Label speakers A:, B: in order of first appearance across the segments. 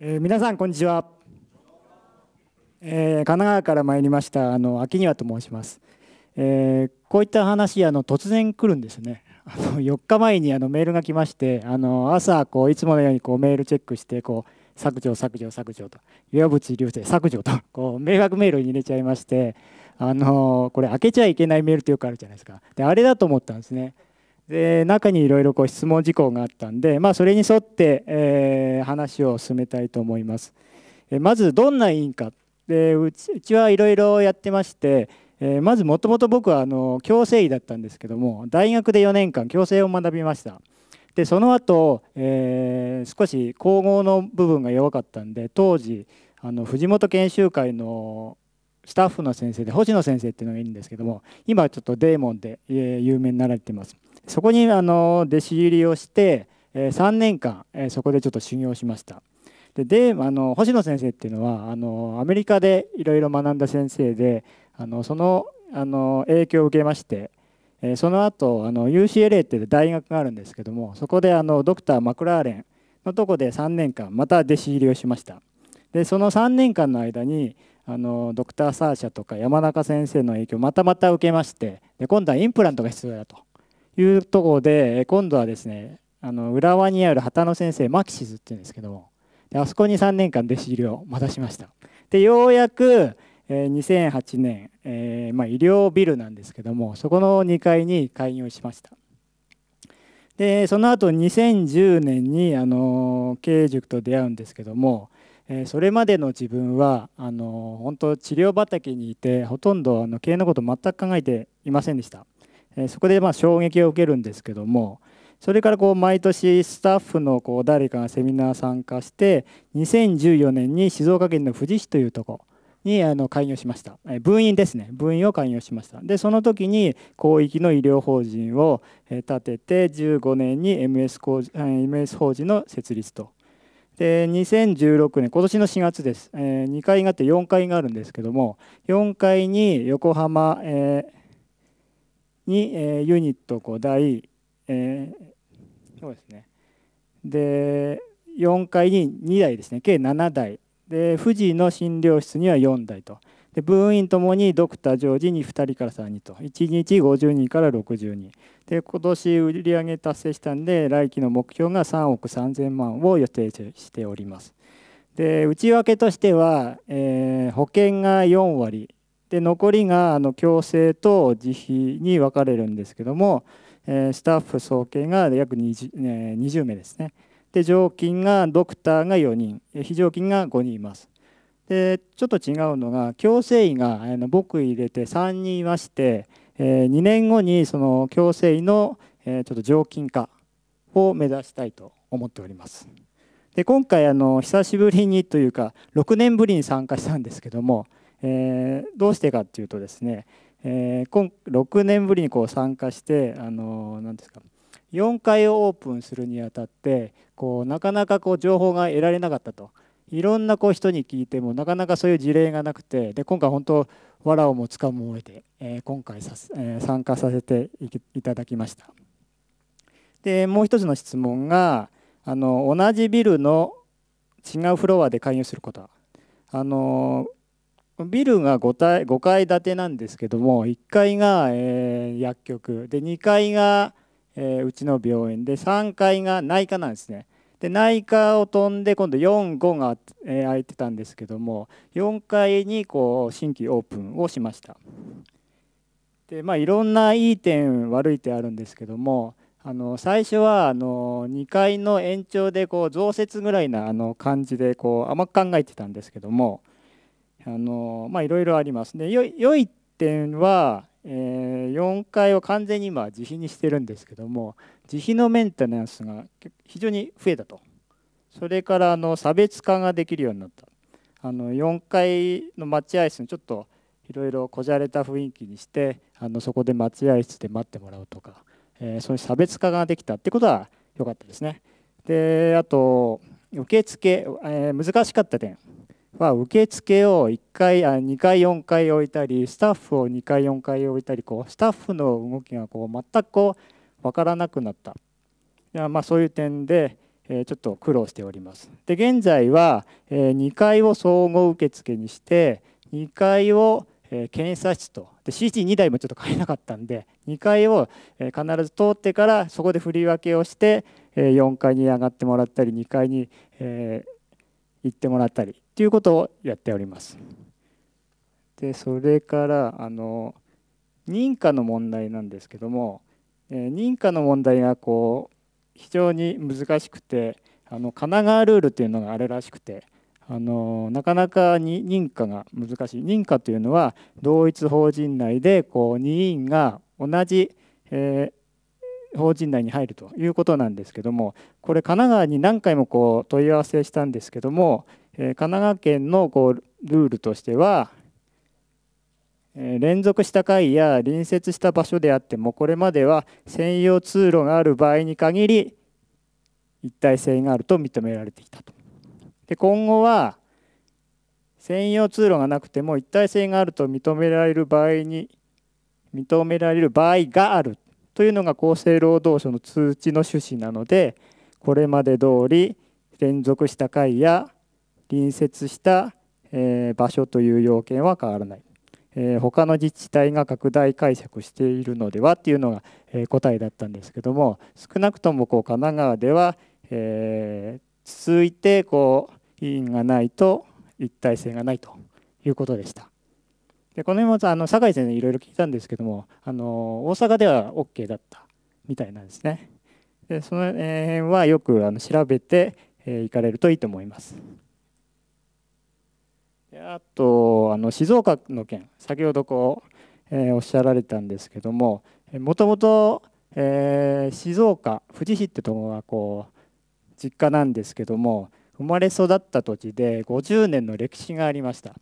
A: えー、皆さんこんにちは、えー、神奈川から参りましたあの秋庭と申します、えー、こういった話あの突然来るんですねあの4日前にあのメールが来ましてあの朝こういつものようにこうメールチェックしてこう削除削除削除と岩渕流星削除とこう迷惑メールに入れちゃいましてあのこれ開けちゃいけないメールってよくあるじゃないですかであれだと思ったんですねで中にいろいろ質問事項があったんで、まあ、それに沿って、えー、話を進めたいと思います。えまずどんな委員かでうちうちはいろいろやってまして、えー、まずもともと僕はあの矯正医だったんですけども大学で4年間矯正を学びました。でその後、えー、少し皇后の部分が弱かったんで当時あの藤本研修会のスタッフの先生で星野先生っていうのがいるんですけども今ちょっとデーモンで有名になられてますそこにあの弟子入りをして3年間そこでちょっと修行しましたでであの星野先生っていうのはあのアメリカでいろいろ学んだ先生であのそのあの影響を受けましてその後あの UCLA っていう大学があるんですけどもそこであのドクター・マクラーレンのとこで3年間また弟子入りをしましたでその3年間の間にあのドクター・サーシャとか山中先生の影響またまた受けましてで今度はインプラントが必要だというところで今度はですねあの浦和にある旗野先生マキシズっていうんですけどもであそこに3年間弟子入りをまたしましたでようやく、えー、2008年、えー、まあ、医療ビルなんですけどもそこの2階に開業しましたでその後2010年にあの経営塾と出会うんですけどもえそれまでの自分はあの本当治療畑にいてほとんどあの経営のこと全く考えていませんでした、えそこでま衝撃を受けるんですけどもそれからこう毎年スタッフのこう誰かがセミナー参加して2014年に静岡県の富士市というとこにあの開業しました、え分院ですね分院を開業しましたでその時に広域の医療法人を立てて15年に MS, MS 法人の設立とで2016年今年の4月です、えー、2階があって4階があるんですけども4階に横浜、えー、に、えー、ユニット5台、えー、そうですねで4階に2台ですね計7台で富士の診療室には4台とで部員ともにドクター常時に2人から3人と1日50人から60人で今年売り上げ達成したんで来期の目標が3億3000万を予定しておりますで内訳としては、えー、保険が4割で残りがあの強制と自費に分かれるんですけども、えー、スタッフ総計が約 20,、えー、20名ですねで常勤がドクターが4人非常勤が5人いますでちょっと違うのが強制医があの僕入れて3人いましてえ2年後にその矯正医の、えちょっと常勤化を目指したいと思っております。で今回あの久しぶりにというか6年ぶりに参加したんですけども、えどうしてかっていうとですね、え今6年ぶりにこう参加してあの何ですか4階オープンするにあたってこうなかなかこう情報が得られなかったといろんなこう人に聞いてもなかなかそういう事例がなくてで今回本当わらをもつかむ上で、えー、今回さ、えー、参加させていただきましたでもう一つの質問があの同じビルの違うフロアで勧誘することあのビルが 5, 体5階建てなんですけども1階が、えー、薬局で2階が、えー、うちの病院で3階が内科なんですねで内科を飛んで今度45が、え空いてたんですけども4階にこう新規オープンをしましたでまあいろんないい点悪い点あるんですけどもあの最初はあの2階の延長でこう増設ぐらいなあの感じでこう甘く考えてたんですけどもあのまあいろいろありますで良い点はえー、4階を完全に今自費にしてるんですけども自費のメンテナンスが非常に増えたとそれからあの差別化ができるようになったあの4階の待合室にちょっといろいろこじゃれた雰囲気にしてあのそこで待合室で待ってもらうとか、えー、そういう差別化ができたってことは良かったですねであと受付、えー、難しかった点は受付を1回あ2回4回置いたりスタッフを2回4回置いたりこうスタッフの動きがこう全くこう分からなくなったいや、まあ、そういう点で、えー、ちょっと苦労しております。で現在は、えー、2階を総合受付にして2階を、えー、検査室とで CT2 台もちょっと買えなかったんで2階を、えー、必ず通ってからそこで振り分けをして、えー、4階に上がってもらったり2階に、えー、行ってもらったりっていうことをやっております。でそれからあの認可の問題なんですけども、えー、認可の問題がこう非常に難しくてあの神奈川ルールというのがあるらしくてあのなかなかに認可が難しい認可というのは同一法人内でこう2員が同じ、えー、法人内に入るということなんですけどもこれ神奈川に何回もこう問い合わせしたんですけども神奈川県のこうルールとしては連続した階や隣接した場所であってもこれまでは専用通路がある場合に限り一体性があると認められてきたと。で今後は専用通路がなくても一体性があると認められる場合に認められる場合があるというのが厚生労働省の通知の趣旨なのでこれまで通り連続した階や隣接した、え場所という要件は変わらない、え他の自治体が拡大解釈しているのではっていうのが、え答えだったんですけども少なくともこう神奈川では、え続いてこう委員がないと一体性がないということでした。でこの辺もあの酒井先生にいろいろ聞いたんですけどもあの大阪では OK だったみたいなんですね。でその辺はよくあの調べて、え行かれるといいと思います。あとあの静岡の件先ほどこう、えー、おっしゃられたんですけどももともと静岡富士市ってとこがこう実家なんですけども生まれ育った土地で50年の歴史がありました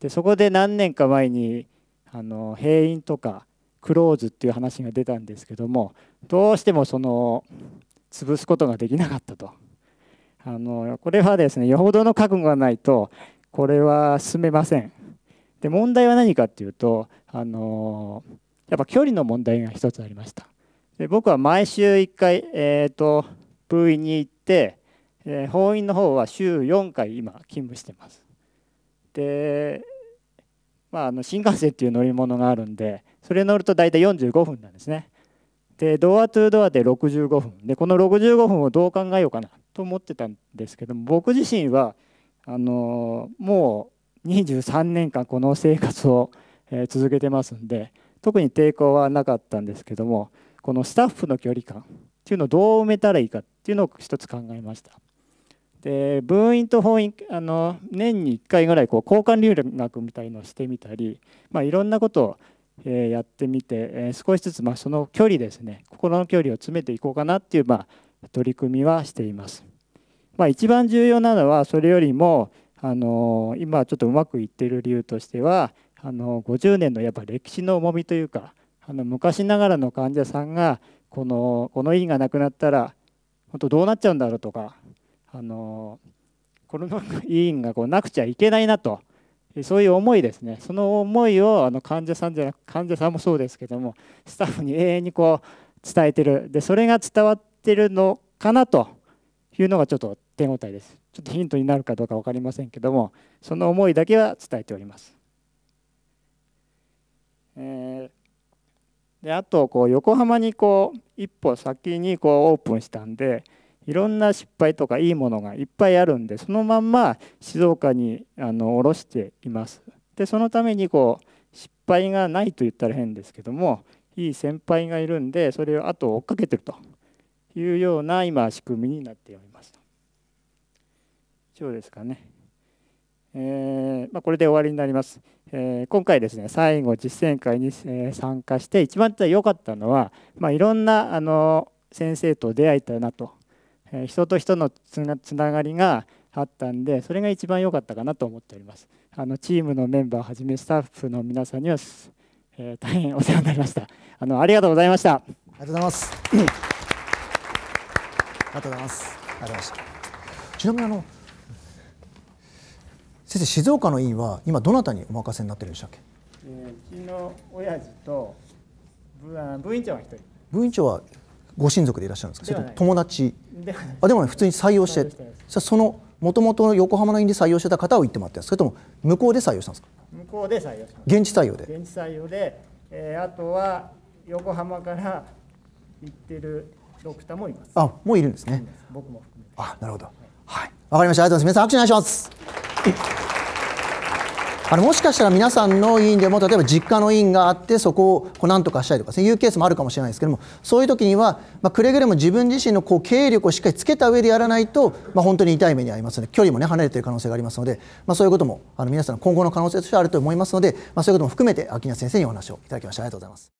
A: でそこで何年か前にあの閉院とかクローズっていう話が出たんですけどもどうしてもその潰すことができなかったとあのこれはですねよほどの覚悟がないとこれは進めません。で問題は何かっていうとあのやっぱ距離の問題が一つありました。で僕は毎週1回、えーと、部員に行って、えー、法院の方は週4回今勤務してます。で、まあ、あの新幹線っていう乗り物があるんでそれ乗ると大体45分なんですね。でドアトゥードアで65分でこの65分をどう考えようかなと思ってたんですけども僕自身はあのもう23年間この生活を、続けてますんで特に抵抗はなかったんですけどもこのスタッフの距離感っていうのをどう埋めたらいいかっていうのを一つ考えました。で分院と本院あの年に1回ぐらいこう交換留学みたいのをしてみたり、まあ、いろんなことを、やってみて、少しずつ、まその距離ですね心の距離を詰めていこうかなっていう、まあ、取り組みはしています。まあ、一番重要なのはそれよりもあの今ちょっとうまくいってる理由としてはあの50年のやっぱ歴史の重みというかあの昔ながらの患者さんがこのこの医がなくなったら本当どうなっちゃうんだろうとかあのこの医院がこうなくちゃいけないなとそういう思いですねその思いをあの患者さんじゃなく患者さんもそうですけどもスタッフに永遠にこう伝えてるでそれが伝わってるのかなというのがちょっと手応えです。ちょっとヒントになるかどうか分かりませんけども、その思いだけは伝えております。えー、であとこう横浜にこう一歩先にこうオープンしたんでいろんな失敗とかいいものがいっぱいあるんでそのまんま静岡にあの下ろしています。でそのためにこう失敗がないと言ったら変ですけどもいい先輩がいるんでそれをあと追っかけてるというような今仕組みになっております。以上ですかね。えー、まあ、これで終わりになります。えー、今回ですね最後実践会に、え参加して一番良かったのは、まあ、いろんなあの先生と出会えたなと、え人と人のつながりがあったんでそれが一番良かったかなと思っております。あのチームのメンバーはじめスタッフの皆さんには、えー、大変お世話になりました。あのありがとうございました。ありがとうございます。ありがとうございます。ありがとうございました。ちなみにあの。先生静岡の委員は今どなたにお任せになってるんでしたっけ、えー、うちの親父と部員長は一人部員長はご親族でいらっしゃるんですかそれと友達であでも、ね、普通に採用してそのもともとの横浜の委員で採用してた方を言ってもらってそれとも向こうで採用したんですか向こうで採用しま現地採用で現地採用で、えー、あとは横浜から行ってるドクターもいますあもういるんですね僕も含めてあなるほどはいわ、はい、かりましたありがとうございます皆さん拍手お願いしますあのもしかしたら皆さんの委員でも例えば実家の委員があってそこをこう何とかしたいとかそういうケースもあるかもしれないですけどもそういう時には、まあ、くれぐれも自分自身のこう経営力をしっかりつけた上でやらないと、まあ、本当に痛い目に遭いますので距離もね離れている可能性がありますので、まあ、そういうこともあの皆さんの今後の可能性としてはあると思いますので、まあ、そういうことも含めて秋名先生にお話をいただきましたありがとうございます。